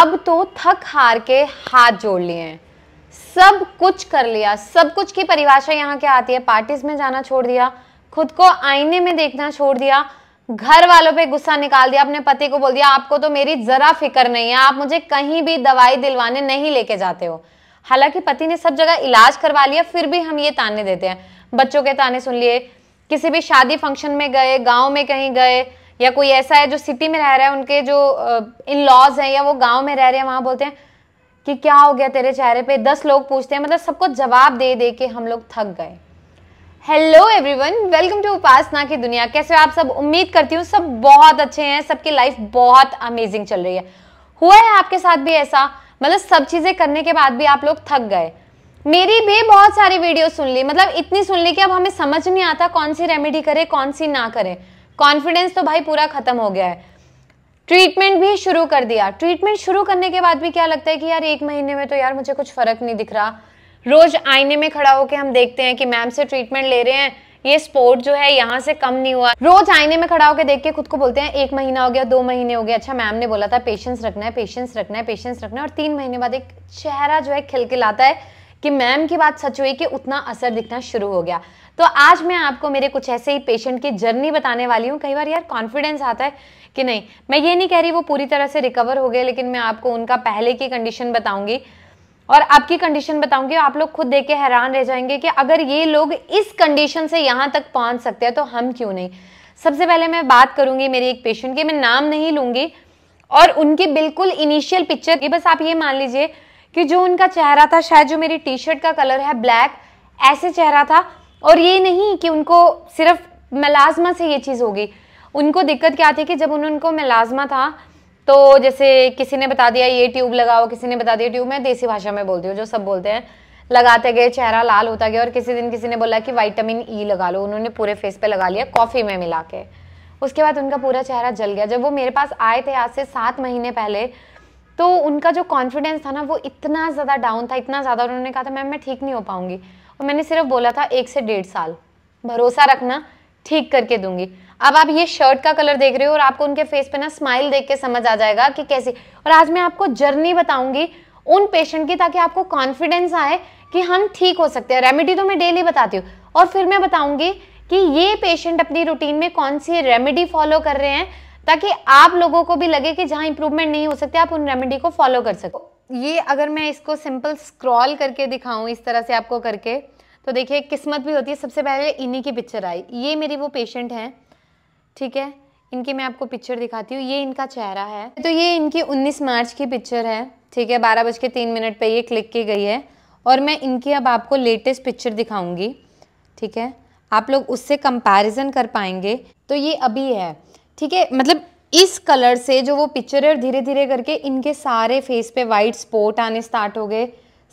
अब तो थक हार के हाथ जोड़ लिए हैं सब कुछ कर लिया सब कुछ की परिभाषा यहाँ क्या आती है पार्टीज में जाना छोड़ दिया खुद को आईने में देखना छोड़ दिया घर वालों पे गुस्सा निकाल दिया अपने पति को बोल दिया आपको तो मेरी जरा फिक्र नहीं है आप मुझे कहीं भी दवाई दिलवाने नहीं लेके जाते हो हालांकि पति ने सब जगह इलाज करवा लिया फिर भी हम ये ताने देते हैं बच्चों के ताने सुन लिए किसी भी शादी फंक्शन में गए गाँव में कहीं गए या कोई ऐसा है जो सिटी में रह रहा है उनके जो इन लॉज हैं या वो गाँव में रह रहे हैं वहाँ बोलते हैं कि क्या हो गया तेरे चेहरे पे दस लोग पूछते हैं मतलब सबको जवाब दे दे के हम लोग थक गए hello everyone welcome to Upasana की दुनिया कैसे हो आप सब उम्मीद करती हूँ सब बहुत अच्छे हैं सबकी लाइफ बहुत अमेजिंग चल रही है हुआ है आपके साथ भी ऐसा मतलब सब चीज़ें करने के बाद भी आप लोग थक गए मेरी भी बहुत सारी वीडियो सुन ली मतलब इतनी सुन ली कि अब हमें समझ नहीं आता कौन सी रेमेडी करे कौन सी ना करे कॉन्फिडेंस तो भाई पूरा खत्म हो गया है ट्रीटमेंट भी शुरू कर दिया ट्रीटमेंट शुरू करने के बाद भी क्या लगता है कि यार एक महीने में तो यार मुझे कुछ फर्क नहीं दिख रहा रोज आईने में खड़ा होकर हम देखते हैं कि मैम से ट्रीटमेंट ले रहे हैं ये स्पोर्ट जो है यहाँ से कम नहीं हुआ रोज आईने में खड़ा होकर देख के खुद को बोलते हैं एक महीना हो गया दो महीने हो गया अच्छा मैम ने बोला था पेशेंस रखना है पेशेंस रखना है पेशेंस रखना है और तीन महीने बाद एक चेहरा जो है खिलखिलाता है कि मैम की बात सच हुई कि उतना असर दिखना शुरू हो गया तो आज मैं आपको मेरे कुछ ऐसे ही पेशेंट की जर्नी बताने वाली हूँ कई बार यार कॉन्फिडेंस आता है कि नहीं मैं ये नहीं कह रही वो पूरी तरह से रिकवर हो गए लेकिन मैं आपको उनका पहले की कंडीशन बताऊंगी और आपकी कंडीशन बताऊंगी आप लोग खुद देख के हैरान रह जाएंगे कि अगर ये लोग इस कंडीशन से यहाँ तक पहुँच सकते हैं तो हम क्यों नहीं सबसे पहले मैं बात करूंगी मेरी एक पेशेंट की मैं नाम नहीं लूंगी और उनकी बिल्कुल इनिशियल पिक्चर की बस आप ये मान लीजिए कि जो उनका चेहरा था शायद जो मेरी टी शर्ट का कलर है ब्लैक ऐसे चेहरा था और ये नहीं कि उनको सिर्फ मलाजमा से ये चीज़ होगी उनको दिक्कत क्या थी कि जब उनको मलाजमा था तो जैसे किसी ने बता दिया ये ट्यूब लगाओ किसी ने बता दिया ट्यूब मैं देसी भाषा में बोलती हूँ जो सब बोलते हैं लगाते गए चेहरा लाल होता गया और किसी दिन किसी ने बोला कि वाइटामिन ई e लगा लो उन्होंने पूरे फेस पे लगा लिया कॉफ़ी में मिला के उसके बाद उनका पूरा चेहरा जल गया जब वो मेरे पास आए थे आज से सात महीने पहले तो उनका जो कॉन्फिडेंस था ना वो इतना ज़्यादा डाउन था इतना ज़्यादा उन्होंने कहा था मैम मैं ठीक नहीं हो पाऊँगी और मैंने सिर्फ बोला था एक से डेढ़ साल भरोसा रखना ठीक करके दूंगी अब आप ये शर्ट का कलर देख रहे हो और आपको उनके फेस पे ना स्माइल देख के समझ आ जाएगा कि कैसी और आज मैं आपको जर्नी बताऊंगी उन पेशेंट की ताकि आपको कॉन्फिडेंस आए कि हम ठीक हो सकते हैं रेमेडी तो मैं डेली बताती हूँ और फिर मैं बताऊंगी कि ये पेशेंट अपनी रूटीन में कौन सी रेमेडी फॉलो कर रहे हैं ताकि आप लोगों को भी लगे कि जहाँ इंप्रूवमेंट नहीं हो सकती आप उन रेमेडी को फॉलो कर सको ये अगर मैं इसको सिंपल स्क्रॉल करके दिखाऊं इस तरह से आपको करके तो देखिए किस्मत भी होती है सबसे पहले इन्हीं की पिक्चर आई ये मेरी वो पेशेंट हैं ठीक है इनकी मैं आपको पिक्चर दिखाती हूँ ये इनका चेहरा है तो ये इनकी 19 मार्च की पिक्चर है ठीक है बारह बज के तीन मिनट पर ये क्लिक की गई है और मैं इनकी अब आपको लेटेस्ट पिक्चर दिखाऊंगी ठीक है आप लोग उससे कंपैरिजन कर पाएंगे तो ये अभी है ठीक है मतलब इस कलर से जो वो पिक्चर है धीरे धीरे करके इनके सारे फेस पे वाइट स्पॉट आने स्टार्ट हो गए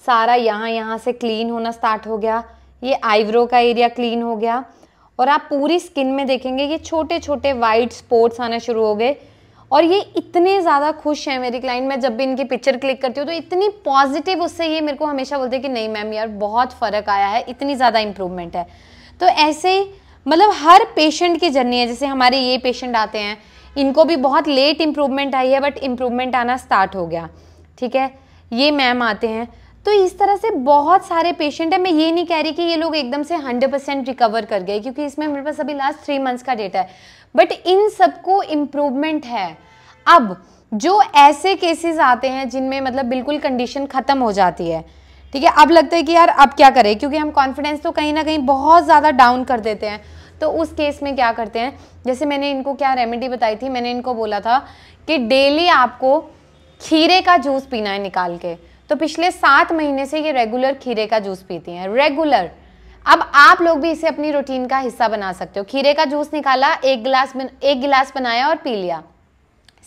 सारा यहाँ यहाँ से क्लीन होना स्टार्ट हो गया ये आईब्रो का एरिया क्लीन हो गया और आप पूरी स्किन में देखेंगे ये छोटे छोटे वाइट स्पॉट्स आना शुरू हो गए और ये इतने ज़्यादा खुश हैं मेरी क्लाइंट मैं जब भी इनकी पिक्चर क्लिक करती हूँ तो इतनी पॉजिटिव उससे ये मेरे को हमेशा बोलते हैं कि नहीं मैम यार बहुत फ़र्क आया है इतनी ज़्यादा इम्प्रूवमेंट है तो ऐसे ही मतलब हर पेशेंट की जर्नी है जैसे हमारे ये पेशेंट आते हैं इनको भी बहुत लेट इम्प्रूवमेंट आई है बट इम्प्रूवमेंट आना स्टार्ट हो गया ठीक है ये मैम आते हैं तो इस तरह से बहुत सारे पेशेंट हैं मैं ये नहीं कह रही कि ये लोग एकदम से हंड्रेड परसेंट रिकवर कर गए क्योंकि इसमें मेरे पास अभी लास्ट थ्री मंथ्स का डेटा है बट इन सबको इम्प्रूवमेंट है अब जो ऐसे केसेस आते हैं जिनमें मतलब बिल्कुल कंडीशन ख़त्म हो जाती है ठीक है अब लगता है कि यार अब क्या करें क्योंकि हम कॉन्फिडेंस तो कहीं ना कहीं बहुत ज़्यादा डाउन कर देते हैं तो उस केस में क्या करते हैं जैसे मैंने इनको क्या रेमेडी बताई थी मैंने इनको बोला था कि डेली आपको खीरे का जूस पीना है निकाल के तो पिछले सात महीने से ये रेगुलर खीरे का जूस पीती हैं रेगुलर अब आप लोग भी इसे अपनी रूटीन का हिस्सा बना सकते हो खीरे का जूस निकाला एक गिलास एक गिलास बनाया और पी लिया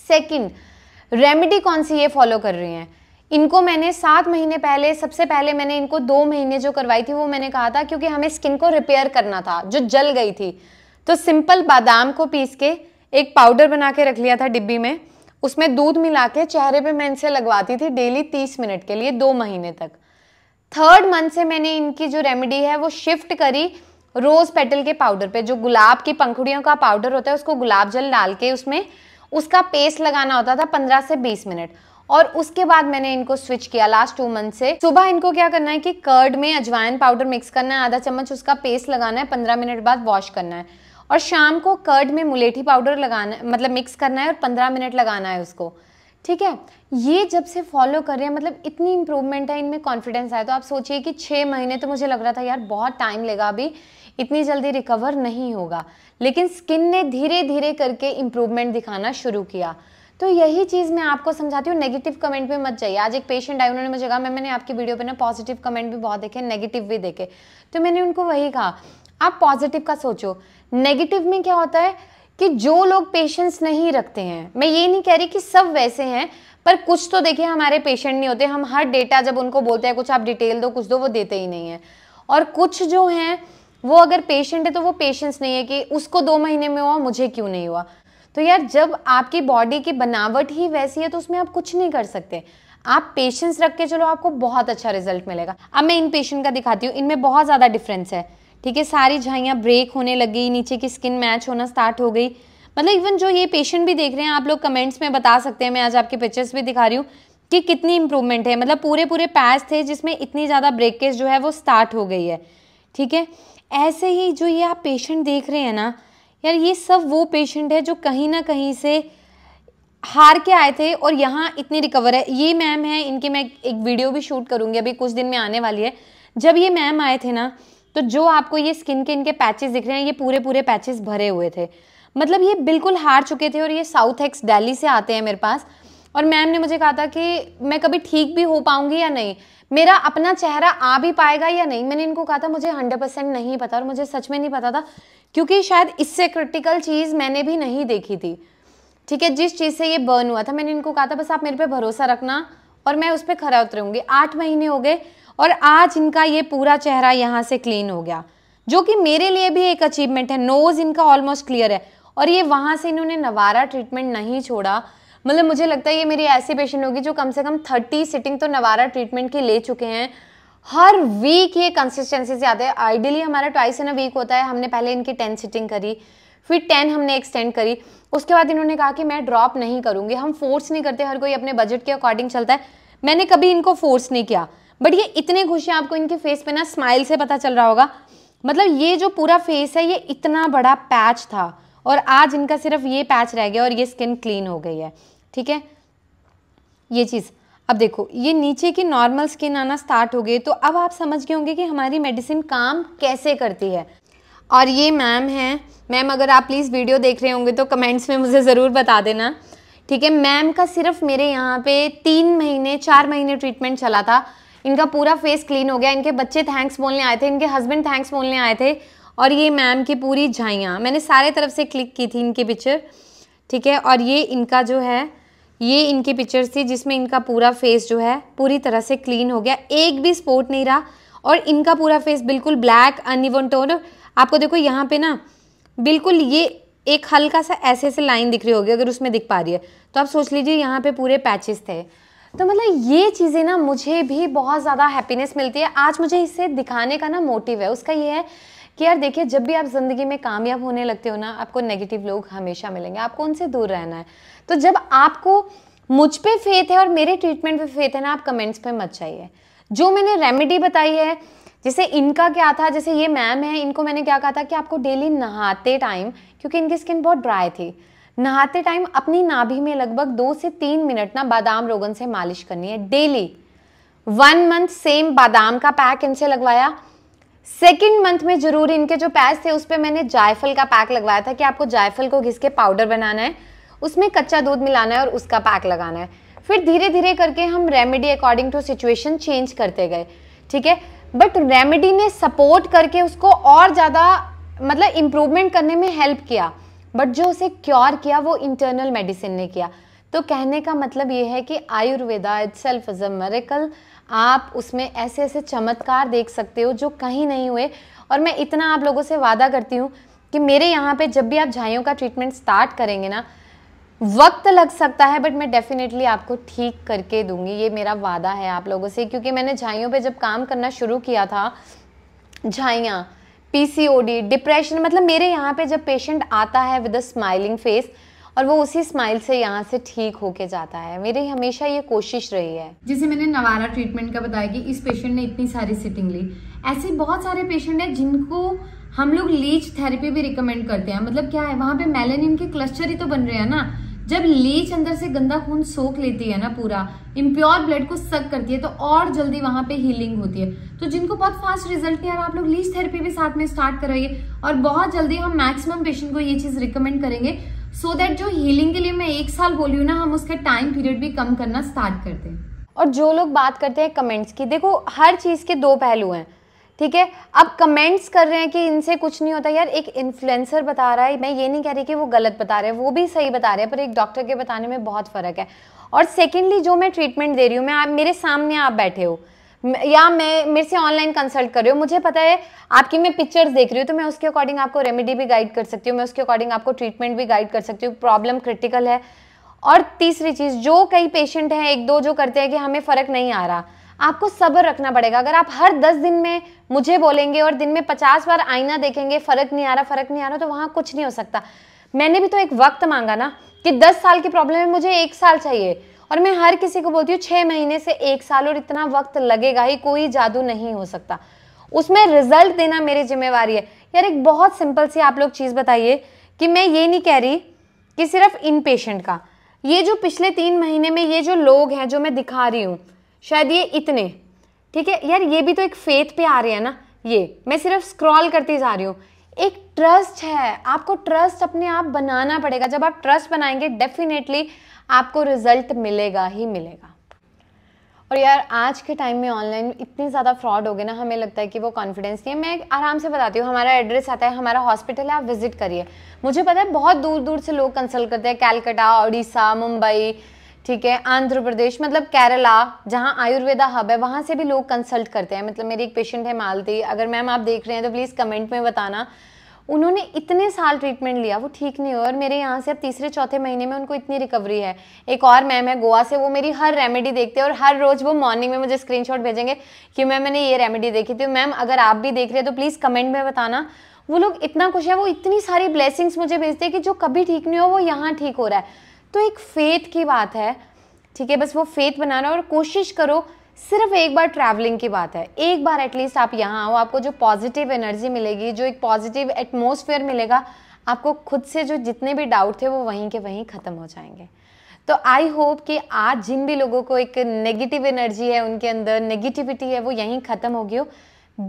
सेकंड रेमेडी कौन सी ये फॉलो कर रही हैं इनको मैंने सात महीने पहले सबसे पहले मैंने इनको दो महीने जो करवाई थी वो मैंने कहा था क्योंकि हमें स्किन को रिपेयर करना था जो जल गई थी तो सिंपल बादाम को पीस के एक पाउडर बना के रख लिया था डिब्बी में उसमें दूध मिला के चेहरे पे मैं इनसे लगवाती थी डेली तीस मिनट के लिए दो महीने तक थर्ड मंथ से मैंने इनकी जो रेमेडी है वो शिफ्ट करी रोज़ पेटल के पाउडर पे जो गुलाब की पंखुड़ियों का पाउडर होता है उसको गुलाब जल डाल के उसमें उसका पेस्ट लगाना होता था पंद्रह से बीस मिनट और उसके बाद मैंने इनको स्विच किया लास्ट टू मंथ से सुबह इनको क्या करना है कि कर्ड में अजवाइन पाउडर मिक्स करना है आधा चम्मच उसका पेस्ट लगाना है पंद्रह मिनट बाद वॉश करना है और शाम को कर्ड में मुलेठी पाउडर लगाना मतलब मिक्स करना है और पंद्रह मिनट लगाना है उसको ठीक है ये जब से फॉलो कर रहे हैं मतलब इतनी इम्प्रूवमेंट है इनमें कॉन्फिडेंस आया तो आप सोचिए कि छः महीने तो मुझे लग रहा था यार बहुत टाइम लेगा अभी इतनी जल्दी रिकवर नहीं होगा लेकिन स्किन ने धीरे धीरे करके इम्प्रूवमेंट दिखाना शुरू किया तो यही चीज़ मैं आपको समझाती हूँ नेगेटिव कमेंट भी मत चाहिए आज एक पेशेंट आए उन्होंने मुझे कहा मैं मैंने आपकी वीडियो पे ना पॉजिटिव कमेंट भी बहुत देखे नेगेटिव भी देखे तो मैंने उनको वही कहा आप पॉजिटिव का सोचो नेगेटिव में क्या होता है कि जो लोग पेशेंस नहीं रखते हैं मैं ये नहीं कह रही कि सब वैसे हैं पर कुछ तो देखिए हमारे पेशेंट नहीं होते हम हर डेटा जब उनको बोलते हैं कुछ आप डिटेल दो कुछ दो वो देते ही नहीं है और कुछ जो हैं वो अगर पेशेंट है तो वो पेशेंस नहीं है कि उसको दो महीने में हुआ मुझे क्यों नहीं हुआ तो यार जब आपकी बॉडी की बनावट ही वैसी है तो उसमें आप कुछ नहीं कर सकते आप पेशेंस रख के चलो आपको बहुत अच्छा रिजल्ट मिलेगा अब मैं इन पेशेंट का दिखाती हूँ इनमें बहुत ज़्यादा डिफरेंस है ठीक है सारी झाइयाँ ब्रेक होने लग गई नीचे की स्किन मैच होना स्टार्ट हो गई मतलब इवन जो ये पेशेंट भी देख रहे हैं आप लोग कमेंट्स में बता सकते हैं मैं आज आपके पिक्चर्स भी दिखा रही हूँ कि कितनी इंप्रूवमेंट है मतलब पूरे पूरे पैस थे जिसमें इतनी ज़्यादा ब्रेकेज जो है वो स्टार्ट हो गई है ठीक है ऐसे ही जो ये आप पेशेंट देख रहे हैं ना यार ये सब वो पेशेंट है जो कहीं ना कहीं से हार के आए थे और यहाँ इतनी रिकवर है ये मैम है इनके मैं एक वीडियो भी शूट करूँगी अभी कुछ दिन में आने वाली है जब ये मैम आए थे ना तो जो आपको ये स्किन के इनके पैचेस दिख रहे हैं ये पूरे पूरे पैचेस भरे हुए थे मतलब ये बिल्कुल हार चुके थे और ये साउथ एक्स दिल्ली से आते हैं मेरे पास और मैम ने मुझे कहा था कि मैं कभी ठीक भी हो पाऊंगी या नहीं मेरा अपना चेहरा आ भी पाएगा या नहीं मैंने इनको कहा था मुझे हंड्रेड परसेंट नहीं पता और मुझे सच में नहीं पता था क्योंकि शायद इससे क्रिटिकल चीज़ मैंने भी नहीं देखी थी ठीक है जिस चीज़ से ये बर्न हुआ था मैंने इनको कहा था बस आप मेरे पे भरोसा रखना और मैं उस पर खरा उतरूँगी आठ महीने हो गए और आज इनका ये पूरा चेहरा यहाँ से क्लीन हो गया जो कि मेरे लिए भी एक अचीवमेंट है नोज़ इनका ऑलमोस्ट क्लियर है और ये वहाँ से इन्होंने नवारा ट्रीटमेंट नहीं छोड़ा मतलब मुझे लगता है ये मेरी ऐसी पेशेंट होगी जो कम से कम थर्टी सिटिंग तो नवारा ट्रीटमेंट की ले चुके हैं हर वीक ये कंसिस्टेंसी से आते हैं आइडियली हमारा ट्वाइस इन अ वीक होता है हमने पहले इनकी टेन सिटिंग करी फिर टेन हमने एक्सटेंड करी उसके बाद इन्होंने कहा कि मैं ड्रॉप नहीं करूँगी हम फोर्स नहीं करते हर कोई अपने बजट के अकॉर्डिंग चलता है मैंने कभी इनको फोर्स नहीं किया बट ये इतने खुश हैं आपको इनके फेस पे ना स्माइल से पता चल रहा होगा मतलब ये जो पूरा फेस है ये इतना बड़ा पैच था और आज इनका सिर्फ ये पैच रह गया और ये स्किन क्लीन हो गई है ठीक है ये चीज़ अब देखो ये नीचे की नॉर्मल स्किन आना स्टार्ट हो गई तो अब आप समझ गए होंगे कि हमारी मेडिसिन काम कैसे करती है और ये मैम हैं मैम अगर आप प्लीज़ वीडियो देख रहे होंगे तो कमेंट्स में मुझे ज़रूर बता देना ठीक है मैम का सिर्फ मेरे यहाँ पे तीन महीने चार महीने ट्रीटमेंट चला था इनका पूरा फेस क्लीन हो गया इनके बच्चे थैंक्स बोलने आए थे इनके हस्बैंड थैंक्स बोलने आए थे और ये मैम की पूरी झाइयाँ मैंने सारे तरफ से क्लिक की थी इनकी पिक्चर ठीक है और ये इनका जो है ये इनकी पिक्चर्स थी जिसमें इनका पूरा फेस जो है पूरी तरह से क्लीन हो गया एक भी स्पोर्ट नहीं रहा और इनका पूरा फेस बिल्कुल ब्लैक अनइवन टोन आपको देखो यहाँ पे ना बिल्कुल ये एक हल्का सा ऐसे ऐसे लाइन दिख रही होगी अगर उसमें दिख पा रही है तो आप सोच लीजिए यहाँ पे पूरे पैचेस थे तो मतलब ये चीज़ें ना मुझे भी बहुत ज़्यादा हैप्पीनेस मिलती है आज मुझे इसे दिखाने का ना मोटिव है उसका ये है कि यार देखिए जब भी आप ज़िंदगी में कामयाब होने लगते हो ना आपको नेगेटिव लोग हमेशा मिलेंगे आपको उनसे दूर रहना है तो जब आपको मुझ पर फेथ है और मेरे ट्रीटमेंट पर फेथ है ना आप कमेंट्स पर मत चाहिए जो मैंने रेमेडी बताई है जैसे इनका क्या था जैसे ये मैम है इनको मैंने क्या कहा था कि आपको डेली नहाते टाइम क्योंकि इनकी स्किन बहुत ड्राई थी नहाते टाइम अपनी नाभि में लगभग दो से तीन मिनट ना बादाम रोगन से मालिश करनी है डेली वन मंथ सेम बादाम का पैक इनसे लगवाया सेकेंड मंथ में जरूर इनके जो पैस थे उस पर मैंने जायफल का पैक लगवाया था कि आपको जायफल को घिस के पाउडर बनाना है उसमें कच्चा दूध मिलाना है और उसका पैक लगाना है फिर धीरे धीरे करके हम remedy according to situation change करते गए ठीक है बट रेमेडी ने सपोर्ट करके उसको और ज़्यादा मतलब इम्प्रूवमेंट करने में हेल्प किया बट जो उसे क्योर किया वो इंटरनल मेडिसिन ने किया तो कहने का मतलब ये है कि Ayurveda itself is a आप उसमें ऐसे ऐसे चमत्कार देख सकते हो जो कहीं नहीं हुए और मैं इतना आप लोगों से वादा करती हूँ कि मेरे यहाँ पे जब भी आप झाइयों का ट्रीटमेंट स्टार्ट करेंगे ना वक्त लग सकता है बट मैं डेफिनेटली आपको ठीक करके दूंगी ये मेरा वादा है आप लोगों से क्योंकि मैंने झाइयों पे जब काम करना शुरू किया था झाइयाँ पीसीओडी डिप्रेशन मतलब मेरे यहाँ पे जब पेशेंट आता है विद अ स्माइलिंग फेस और वो उसी स्माइल से यहाँ से ठीक होके जाता है मेरी हमेशा ये कोशिश रही है जैसे मैंने नवारा ट्रीटमेंट का बताया कि इस पेशेंट ने इतनी सारी सिटिंग ली ऐसे बहुत सारे पेशेंट हैं जिनको हम लोग लीच थेरेपी भी रिकमेंड करते हैं मतलब क्या है वहाँ पे मेलेनिन के क्लस्टर ही तो बन रहे हैं ना जब लीच अंदर से गंदा खून सोख लेती है ना पूरा इम्प्योर ब्लड को सक करती है तो और जल्दी वहां पे हीलिंग होती है तो जिनको बहुत फास्ट रिजल्ट नहीं आ रहा आप लोग लीच थेरेपी भी साथ में स्टार्ट कराइए और बहुत जल्दी हम मैक्सिमम पेशेंट को ये चीज रिकमेंड करेंगे सो so दैट जो हीलिंग के लिए मैं एक साल बोली हूँ ना हम उसका टाइम पीरियड भी कम करना स्टार्ट करते हैं और जो लोग बात करते हैं कमेंट्स की देखो हर चीज़ के दो पहलू हैं ठीक है अब कमेंट्स कर रहे हैं कि इनसे कुछ नहीं होता यार एक इन्फ्लुएंसर बता रहा है मैं ये नहीं कह रही कि वो गलत बता रहे हैं वो भी सही बता रहे हैं पर एक डॉक्टर के बताने में बहुत फ़र्क है और सेकेंडली जो मैं ट्रीटमेंट दे रही हूँ मैं आप मेरे सामने आप बैठे हो या मैं मेरे से ऑनलाइन कंसल्ट कर रही हूँ मुझे पता है आपकी मैं पिक्चर्स देख रही हूँ तो मैं उसके अकॉर्डिंग आपको रेमेडी भी गाइड कर सकती हूँ मैं उसके अकॉर्डिंग आपको ट्रीटमेंट भी गाइड कर सकती हूँ प्रॉब्लम क्रिटिकल है और तीसरी चीज़ जो कई पेशेंट हैं एक दो जो करते हैं कि हमें फ़र्क नहीं आ रहा आपको सब्र रखना पड़ेगा अगर आप हर दस दिन में मुझे बोलेंगे और दिन में पचास बार आईना देखेंगे फ़र्क नहीं आ रहा फ़र्क नहीं आ रहा तो वहाँ कुछ नहीं हो सकता मैंने भी तो एक वक्त मांगा ना कि दस साल की प्रॉब्लम है मुझे एक साल चाहिए और मैं हर किसी को बोलती हूँ छः महीने से एक साल और इतना वक्त लगेगा ही कोई जादू नहीं हो सकता उसमें रिजल्ट देना मेरी जिम्मेवारी है यार एक बहुत सिंपल सी आप लोग चीज़ बताइए कि मैं ये नहीं कह रही कि सिर्फ इन पेशेंट का ये जो पिछले तीन महीने में ये जो लोग हैं जो मैं दिखा रही हूँ शायद ये इतने ठीक है यार ये भी तो एक फेथ पे आ रहे हैं ना ये मैं सिर्फ स्क्रॉल करती जा रही हूँ एक ट्रस्ट है आपको ट्रस्ट अपने आप बनाना पड़ेगा जब आप ट्रस्ट बनाएंगे डेफिनेटली आपको रिजल्ट मिलेगा ही मिलेगा और यार आज के टाइम में ऑनलाइन इतने ज़्यादा फ्रॉड हो गए ना हमें लगता है कि वो कॉन्फिडेंस नहीं है मैं आराम से बताती हूँ हमारा एड्रेस आता है हमारा हॉस्पिटल है आप विजिट करिए मुझे पता है बहुत दूर दूर से लोग कंसल्ट करते हैं कैलकटा उड़ीसा मुंबई ठीक है आंध्र प्रदेश मतलब केरला जहाँ आयुर्वेदा हब है वहाँ से भी लोग कंसल्ट करते हैं मतलब मेरी एक पेशेंट है मालती अगर मैम आप देख रहे हैं तो प्लीज़ कमेंट में बताना उन्होंने इतने साल ट्रीटमेंट लिया वो ठीक नहीं हुआ और मेरे यहाँ से अब तीसरे चौथे महीने में उनको इतनी रिकवरी है एक और मैम है गोवा से वो मेरी हर रेमेडी देखते हैं और हर रोज़ वो मॉर्निंग में मुझे स्क्रीनशॉट भेजेंगे कि मैम मैंने ये रेमेडी देखी थी मैम अगर आप भी देख रहे हैं तो प्लीज़ कमेंट में बताना वो लोग इतना खुश है वो इतनी सारी ब्लेसिंग्स मुझे भेजते हैं कि जो कभी ठीक नहीं हो वो यहाँ ठीक हो रहा है तो एक फ़ेथ की बात है ठीक है बस वो फेथ बनाना और कोशिश करो सिर्फ एक बार ट्रैवलिंग की बात है एक बार एटलीस्ट आप यहाँ आओ आपको जो पॉजिटिव एनर्जी मिलेगी जो एक पॉजिटिव एटमोसफेयर मिलेगा आपको खुद से जो जितने भी डाउट थे वो वहीं के वहीं ख़त्म हो जाएंगे तो आई होप कि आज जिन भी लोगों को एक नेगेटिव एनर्जी है उनके अंदर नेगेटिविटी है वो यहीं ख़त्म होगी हो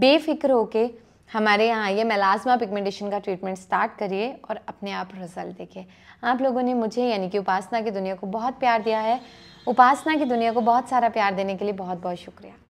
बेफिक्र होके हमारे यहाँ ये मेलाजमा पिगमेंटेशन का ट्रीटमेंट स्टार्ट करिए और अपने आप रिजल्ट देखिए आप लोगों ने मुझे यानी कि उपासना की दुनिया को बहुत प्यार दिया है उपासना की दुनिया को बहुत सारा प्यार देने के लिए बहुत बहुत शुक्रिया